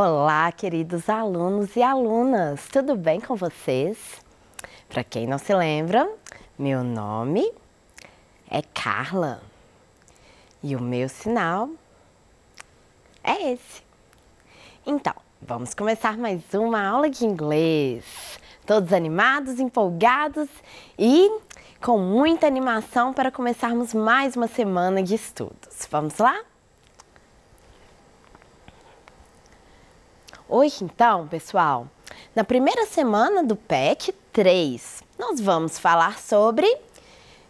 Olá, queridos alunos e alunas, tudo bem com vocês? Para quem não se lembra, meu nome é Carla e o meu sinal é esse. Então, vamos começar mais uma aula de inglês. Todos animados, empolgados e com muita animação para começarmos mais uma semana de estudos. Vamos lá? Hoje, então, pessoal, na primeira semana do PET 3, nós vamos falar sobre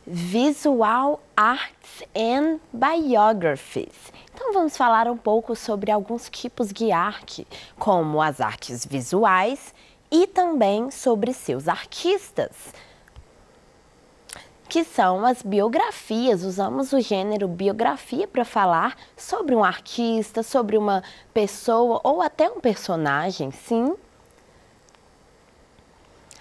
Visual Arts and Biographies. Então vamos falar um pouco sobre alguns tipos de arte, como as artes visuais e também sobre seus artistas que são as biografias. Usamos o gênero biografia para falar sobre um artista, sobre uma pessoa ou até um personagem, sim.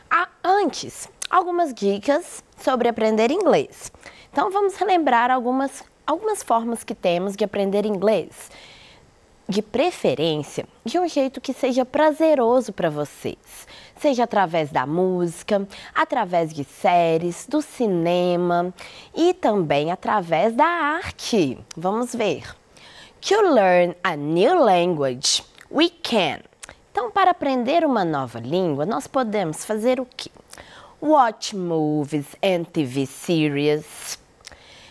Ah, antes, algumas dicas sobre aprender inglês. Então vamos relembrar algumas, algumas formas que temos de aprender inglês. De preferência, de um jeito que seja prazeroso para vocês seja através da música, através de séries, do cinema e também através da arte. Vamos ver. To learn a new language, we can. Então, para aprender uma nova língua, nós podemos fazer o quê? Watch movies and TV series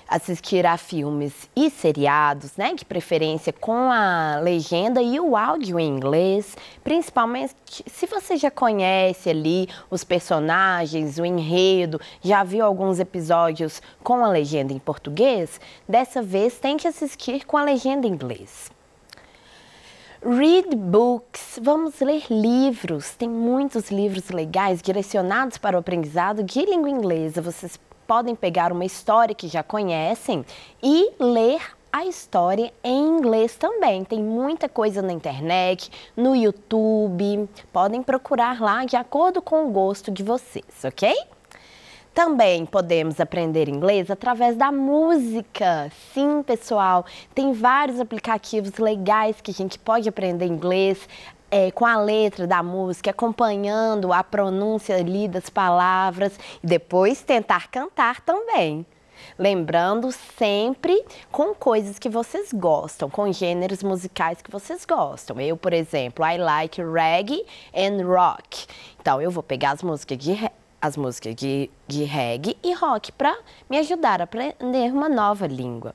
assistir a filmes e seriados, né, de preferência com a legenda e o áudio em inglês, principalmente se você já conhece ali os personagens, o enredo, já viu alguns episódios com a legenda em português, dessa vez tente assistir com a legenda em inglês. Read books, vamos ler livros. Tem muitos livros legais direcionados para o aprendizado de língua inglesa. Vocês podem pegar uma história que já conhecem e ler a história em inglês também. Tem muita coisa na internet, no YouTube. Podem procurar lá de acordo com o gosto de vocês, ok? Também podemos aprender inglês através da música. Sim, pessoal, tem vários aplicativos legais que a gente pode aprender inglês é, com a letra da música, acompanhando a pronúncia ali das palavras e depois tentar cantar também. Lembrando sempre com coisas que vocês gostam, com gêneros musicais que vocês gostam. Eu, por exemplo, I like reggae and rock. Então, eu vou pegar as músicas de, as músicas de, de reggae e rock para me ajudar a aprender uma nova língua.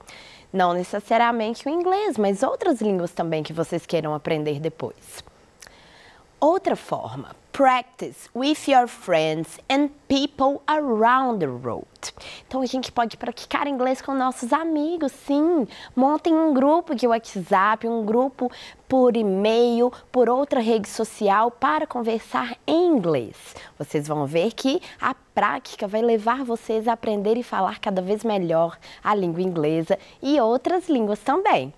Não necessariamente o inglês, mas outras línguas também que vocês queiram aprender depois outra forma. Practice with your friends and people around the road. Então a gente pode praticar inglês com nossos amigos, sim. Montem um grupo de WhatsApp, um grupo por e-mail, por outra rede social para conversar em inglês. Vocês vão ver que a prática vai levar vocês a aprender e falar cada vez melhor a língua inglesa e outras línguas também.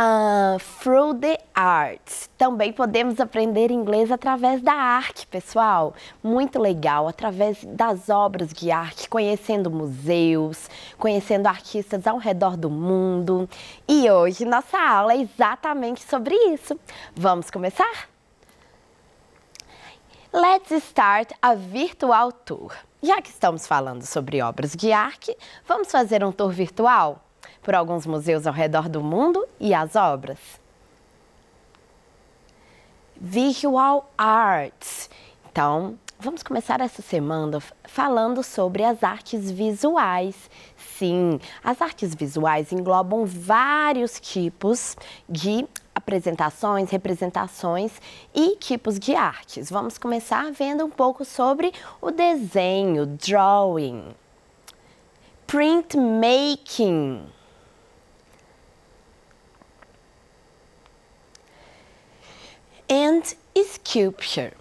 Uh, through the arts. Também podemos aprender inglês através da arte, pessoal. Muito legal, através das obras de arte, conhecendo museus, conhecendo artistas ao redor do mundo. E hoje nossa aula é exatamente sobre isso. Vamos começar? Let's start a virtual tour. Já que estamos falando sobre obras de arte, vamos fazer um tour virtual? por alguns museus ao redor do mundo e as obras. Visual Arts. Então, vamos começar essa semana falando sobre as artes visuais. Sim, as artes visuais englobam vários tipos de apresentações, representações e tipos de artes. Vamos começar vendo um pouco sobre o desenho, drawing, printmaking and sculpture.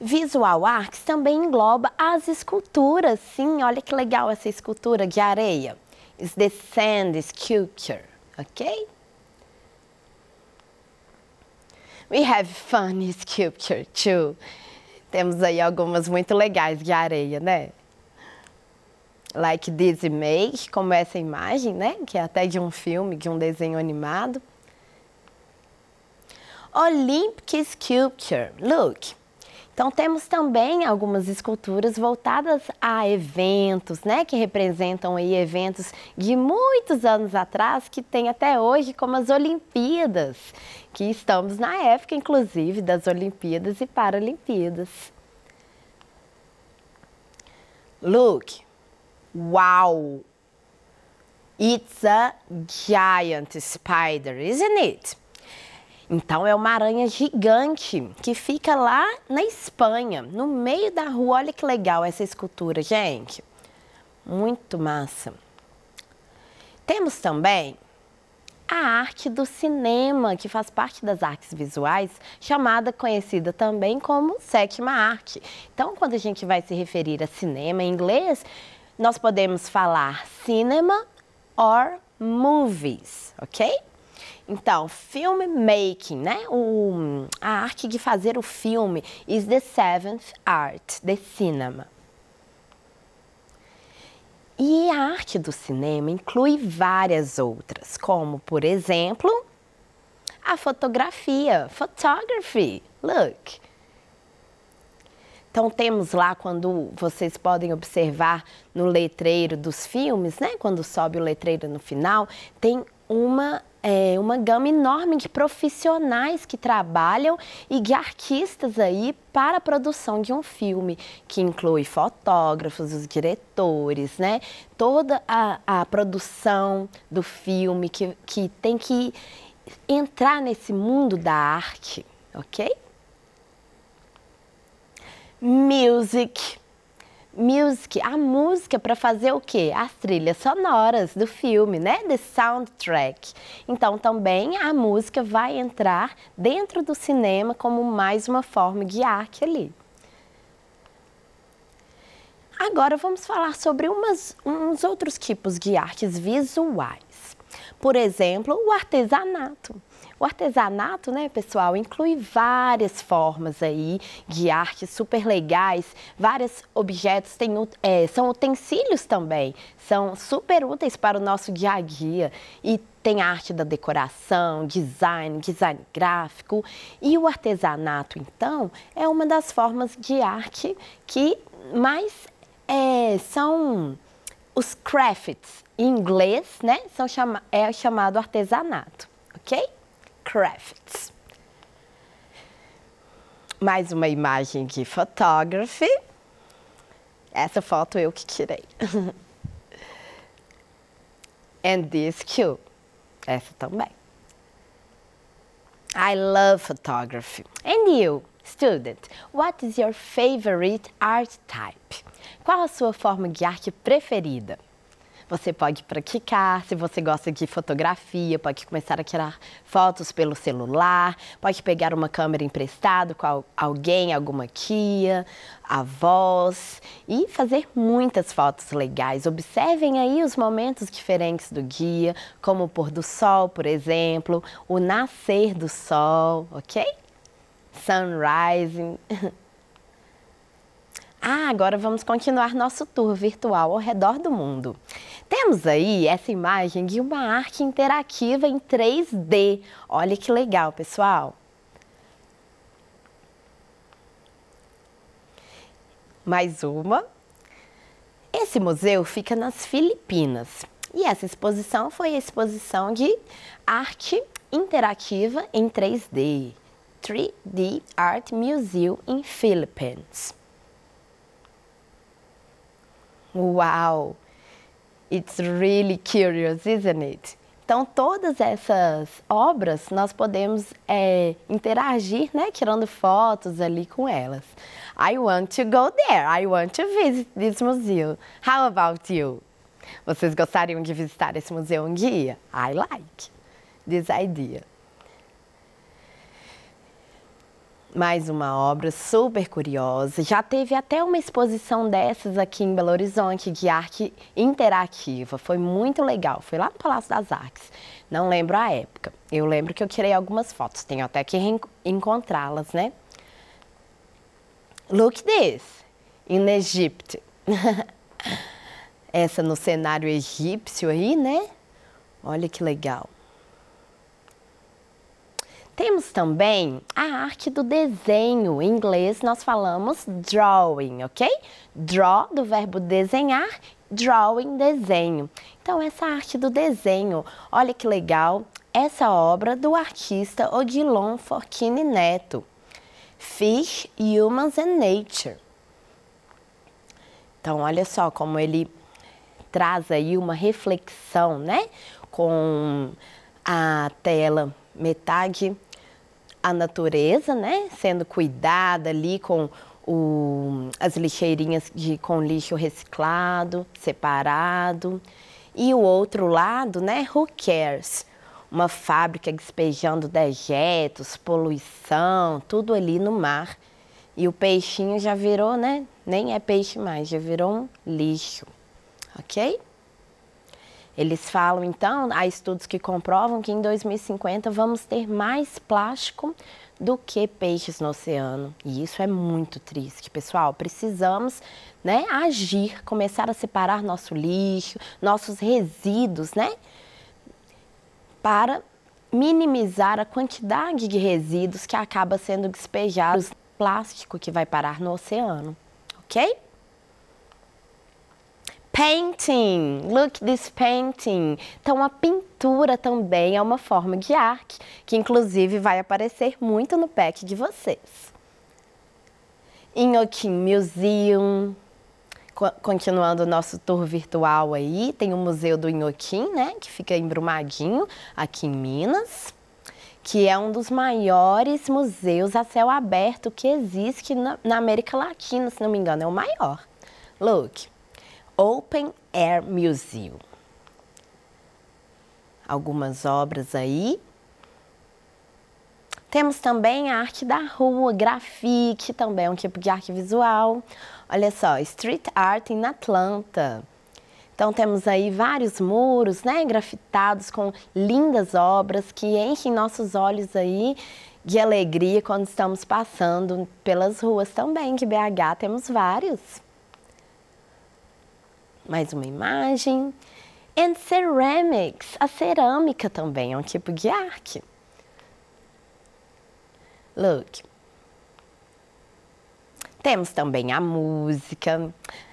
Visual Arts também engloba as esculturas, sim, olha que legal essa escultura de areia. It's the sand sculpture, ok? We have fun sculpture too. Temos aí algumas muito legais de areia, né? Like this image, como essa imagem, né? Que é até de um filme, de um desenho animado. Olympic Sculpture. Look! Então temos também algumas esculturas voltadas a eventos, né, que representam aí eventos de muitos anos atrás que tem até hoje, como as Olimpíadas, que estamos na época inclusive das Olimpíadas e Paralimpíadas. Look. Wow. It's a giant spider, isn't it? Então é uma aranha gigante que fica lá na Espanha, no meio da rua. Olha que legal essa escultura, gente. Muito massa. Temos também a arte do cinema, que faz parte das artes visuais, chamada conhecida também como sétima arte. Então, quando a gente vai se referir a cinema em inglês, nós podemos falar cinema or movies, ok? Então, filmmaking, né? O, a arte de fazer o filme is the seventh art, the cinema. E a arte do cinema inclui várias outras, como, por exemplo, a fotografia, photography. Look. Então temos lá quando vocês podem observar no letreiro dos filmes, né? Quando sobe o letreiro no final, tem uma é, uma gama enorme de profissionais que trabalham e de artistas aí para a produção de um filme, que inclui fotógrafos, os diretores, né? Toda a, a produção do filme que, que tem que entrar nesse mundo da arte, ok? Music music, a música para fazer o quê? As trilhas sonoras do filme, né? The soundtrack. Então também a música vai entrar dentro do cinema como mais uma forma de arte ali. Agora vamos falar sobre umas, uns outros tipos de artes visuais. Por exemplo, o artesanato. O artesanato, né, pessoal, inclui várias formas aí de arte super legais, vários objetos, tem, é, são utensílios também, são super úteis para o nosso dia a dia. E tem arte da decoração, design, design gráfico. E o artesanato, então, é uma das formas de arte que mais é, são os crafts, em inglês, né? São chama é chamado artesanato, ok? crafts. Mais uma imagem de photography. Essa foto eu que tirei. And this too. Essa também. I love photography. And you, student, what is your favorite art type? Qual a sua forma de arte preferida? Você pode praticar, se você gosta de fotografia, pode começar a tirar fotos pelo celular, pode pegar uma câmera emprestada com alguém, alguma tia, avós e fazer muitas fotos legais. Observem aí os momentos diferentes do dia, como o pôr do sol, por exemplo, o nascer do sol, ok? Sunrising. Ah, agora vamos continuar nosso tour virtual ao redor do mundo. Temos aí essa imagem de uma arte interativa em 3D. Olha que legal, pessoal! Mais uma. Esse museu fica nas Filipinas. E essa exposição foi a exposição de arte interativa em 3D. 3D Art Museum in Philippines. Uau! It's really curious, isn't it? Então, todas essas obras nós podemos é, interagir, né? Tirando fotos ali com elas. I want to go there. I want to visit this museum. How about you? Vocês gostariam de visitar esse museu um dia? I like this idea. mais uma obra super curiosa. Já teve até uma exposição dessas aqui em Belo Horizonte, de arte interativa. Foi muito legal, foi lá no Palácio das Artes. Não lembro a época. Eu lembro que eu tirei algumas fotos, tenho até que encontrá-las, né? Look this, in Egypt. Essa no cenário egípcio aí, né? Olha que legal. Temos também a arte do desenho. Em inglês, nós falamos drawing, ok? Draw, do verbo desenhar, drawing, desenho. Então, essa arte do desenho, olha que legal, essa obra do artista Odilon Forchini Neto. Fish, Humans and Nature. Então, olha só como ele traz aí uma reflexão, né? Com a tela metade a natureza, né? Sendo cuidada ali com o, as lixeirinhas de, com lixo reciclado, separado. E o outro lado, né? Who cares? Uma fábrica despejando dejetos, poluição, tudo ali no mar. E o peixinho já virou, né? Nem é peixe mais, já virou um lixo. Ok? Eles falam, então, há estudos que comprovam que em 2050 vamos ter mais plástico do que peixes no oceano. E isso é muito triste, pessoal. Precisamos né, agir, começar a separar nosso lixo, nossos resíduos, né? Para minimizar a quantidade de resíduos que acaba sendo despejados, plástico que vai parar no oceano, ok? Painting, look this painting. Então, a pintura também é uma forma de arte, que inclusive vai aparecer muito no pack de vocês. Inhoquim Museum, continuando o nosso tour virtual aí, tem o Museu do Inhoquim, né, que fica em Brumadinho, aqui em Minas, que é um dos maiores museus a céu aberto que existe na América Latina, se não me engano, é o maior. Look, Open Air Museum. Algumas obras aí. Temos também a arte da rua, grafite, também é um tipo de arte visual. Olha só, street art em Atlanta. Então temos aí vários muros, né, grafitados com lindas obras que enchem nossos olhos aí de alegria quando estamos passando pelas ruas também, que BH temos vários. Mais uma imagem. And ceramics. A cerâmica também é um tipo de arte. Look. Temos também a música.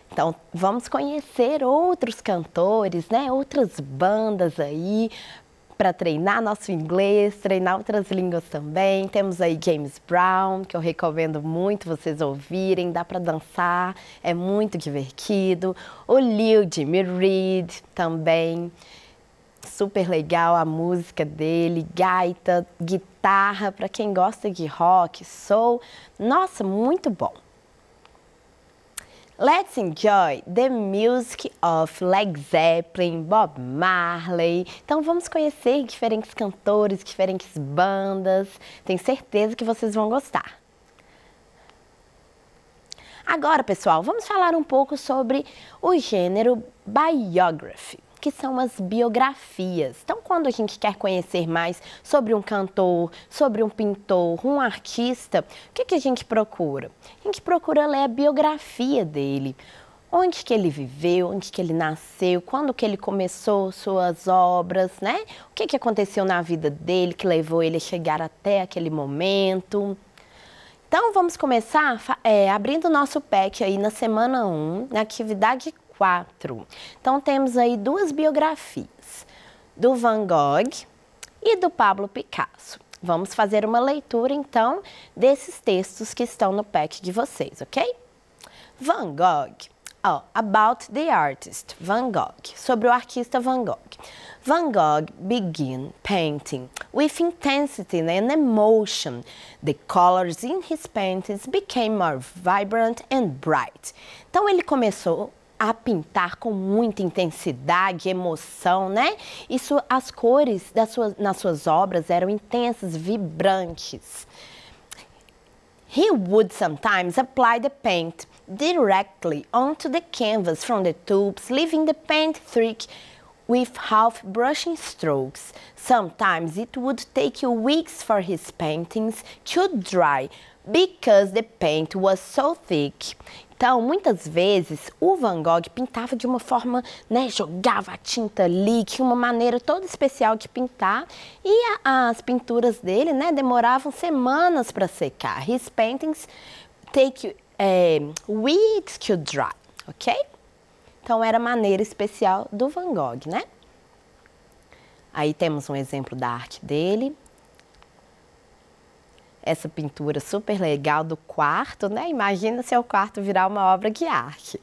Então, vamos conhecer outros cantores, né? Outras bandas aí para treinar nosso inglês, treinar outras línguas também. Temos aí James Brown, que eu recomendo muito vocês ouvirem, dá para dançar, é muito divertido. O Lil Jimmy Reed também, super legal a música dele, gaita, guitarra, para quem gosta de rock, soul. Nossa, muito bom. Let's enjoy the music of Led Zeppelin, Bob Marley. Então vamos conhecer diferentes cantores, diferentes bandas. Tenho certeza que vocês vão gostar. Agora, pessoal, vamos falar um pouco sobre o gênero biography que são as biografias. Então, quando a gente quer conhecer mais sobre um cantor, sobre um pintor, um artista, o que, que a gente procura? A gente procura ler a biografia dele onde que ele viveu, onde que ele nasceu, quando que ele começou suas obras, né? O que, que aconteceu na vida dele que levou ele a chegar até aquele momento. Então, vamos começar é, abrindo nosso pack aí na semana 1, na atividade então temos aí duas biografias, do Van Gogh e do Pablo Picasso. Vamos fazer uma leitura então desses textos que estão no pack de vocês, ok? Van Gogh Oh, about the artist Van Gogh, sobre o artista Van Gogh. Van Gogh began painting with intensity and emotion. The colors in his paintings became more vibrant and bright. Então ele começou a pintar com muita intensidade, emoção, né? Isso, as cores das suas, nas suas obras eram intensas, vibrantes. He would sometimes apply the paint directly onto the canvas from the tubes, leaving the paint thick with half brushing strokes. Sometimes it would take weeks for his paintings to dry because the paint was so thick. Então, muitas vezes, o Van Gogh pintava de uma forma, né, jogava a tinta ali, tinha uma maneira toda especial de pintar, e a, as pinturas dele, né, demoravam semanas para secar. His paintings take é, weeks to dry, ok? Então, era a maneira especial do Van Gogh, né? Aí temos um exemplo da arte dele essa pintura super legal do quarto, né? Imagina seu é quarto virar uma obra de arte.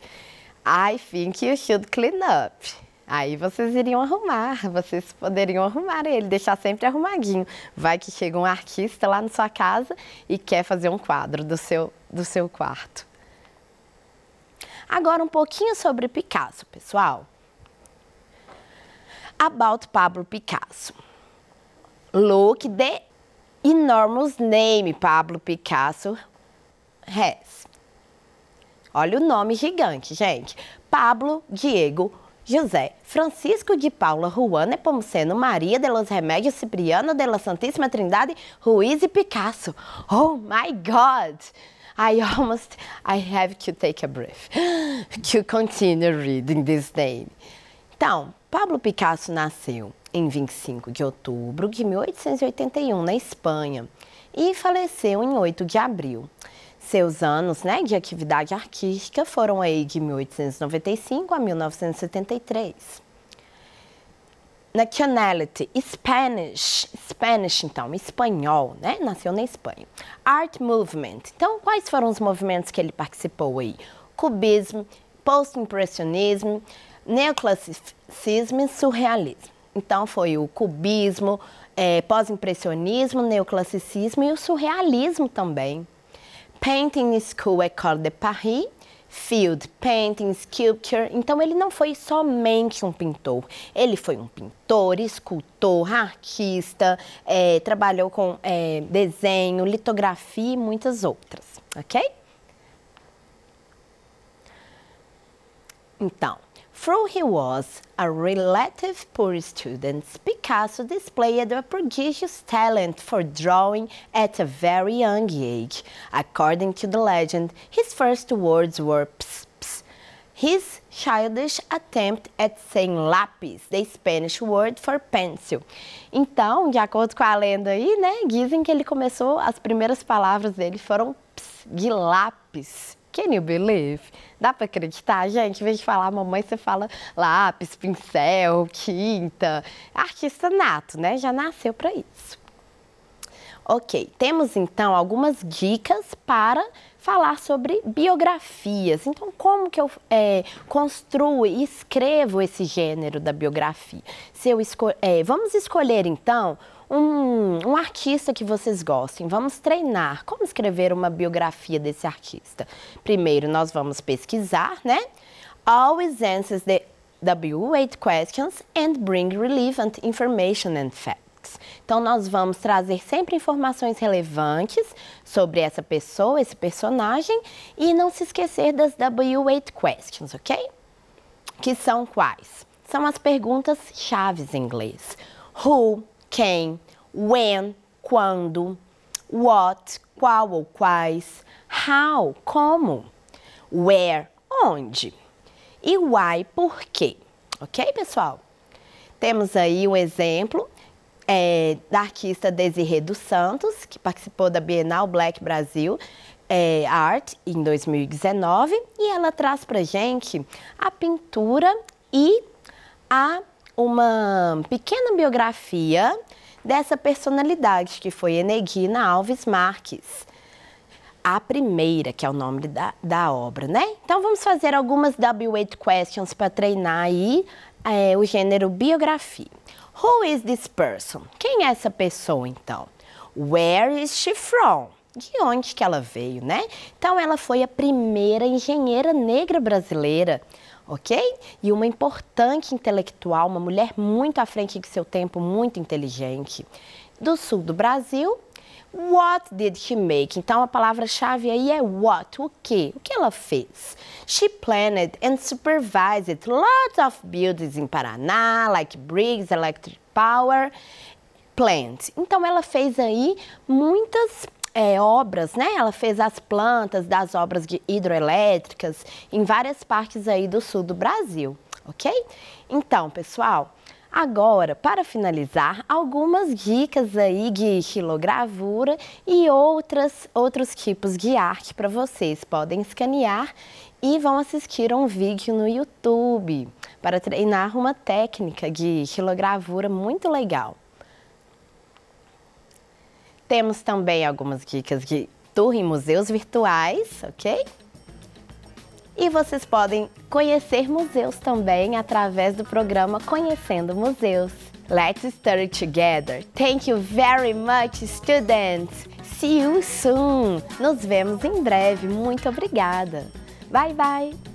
I think you should clean up. Aí vocês iriam arrumar, vocês poderiam arrumar ele, deixar sempre arrumadinho. Vai que chega um artista lá na sua casa e quer fazer um quadro do seu, do seu quarto. Agora um pouquinho sobre Picasso, pessoal. About Pablo Picasso. Look the enormous name Pablo Picasso has. Olha o nome gigante, gente. Pablo Diego José Francisco de Paula Juan Nepomuceno Maria de los Remédios Cipriano de la Santíssima Trindade Ruiz e Picasso. Oh my God! I almost I have to take a breath to continue reading this name. Então, Pablo Picasso nasceu em 25 de outubro de 1881, na Espanha, e faleceu em 8 de abril. Seus anos né, de atividade artística foram aí de 1895 a 1973. Nationality, Spanish, Spanish então, espanhol, né? Nasceu na Espanha. Art Movement, então quais foram os movimentos que ele participou aí? Cubismo, post-impressionismo, neoclassicismo e surrealismo. Então foi o cubismo, é, pós-impressionismo, neoclassicismo e o surrealismo também. Painting School École de Paris, Field Painting, Sculpture. Então ele não foi somente um pintor, ele foi um pintor, escultor, artista, é, trabalhou com é, desenho, litografia e muitas outras, ok? Então, Though he was a relative poor student, Picasso displayed a prodigious talent for drawing at a very young age. According to the legend, his first words were ps, ps. His childish attempt at saying lápis, the Spanish word for pencil. Então, de acordo com a lenda aí, né, dizem que ele começou, as primeiras palavras dele foram ps, de lápis. Can you believe? Dá para acreditar, gente? Em vez de falar mamãe, você fala lápis, pincel, tinta. Artista nato, né? Já nasceu para isso. Ok, temos então algumas dicas para falar sobre biografias. Então, como que eu é, construo e escrevo esse gênero da biografia? Se eu esco é, vamos escolher então um, um artista que vocês gostem. Vamos treinar como escrever uma biografia desse artista. Primeiro, nós vamos pesquisar, né? Always answers the W8 questions and bring relevant information and facts. Então, nós vamos trazer sempre informações relevantes sobre essa pessoa, esse personagem, e não se esquecer das W8 questions, ok? Que são quais? São as perguntas chaves em inglês. Who, quem, when, quando, what, qual ou quais, how, como, where, onde e why, por quê. Ok, pessoal? Temos aí um exemplo é, da artista Desirê dos Santos, que participou da Bienal Black Brasil é, Art em 2019, e ela traz para gente a pintura e a uma pequena biografia dessa personalidade, que foi Eneguina Alves Marques. A primeira, que é o nome da, da obra, né? Então vamos fazer algumas W8 questions para treinar aí é, o gênero biografia. Who is this person? Quem é essa pessoa, então? Where is she from? De onde que ela veio, né? Então ela foi a primeira engenheira negra brasileira ok? E uma importante intelectual, uma mulher muito à frente de seu tempo, muito inteligente, do sul do Brasil. What did she make? Então a palavra-chave aí é what, o que? O que ela fez? She planned and supervised lots of buildings in Paraná, like Briggs, Electric Power, Plant. Então ela fez aí muitas é, obras, né? Ela fez as plantas das obras hidroelétricas em vários parques aí do sul do Brasil, ok? Então, pessoal, Agora, para finalizar, algumas dicas aí de quilogravura e outras, outros tipos de arte para vocês. Podem escanear e vão assistir a um vídeo no YouTube para treinar uma técnica de quilogravura muito legal temos também algumas dicas de tour em museus virtuais, ok? E vocês podem conhecer museus também através do programa Conhecendo Museus. Let's study together. Thank you very much, students. See you soon. Nos vemos em breve. Muito obrigada. Bye bye.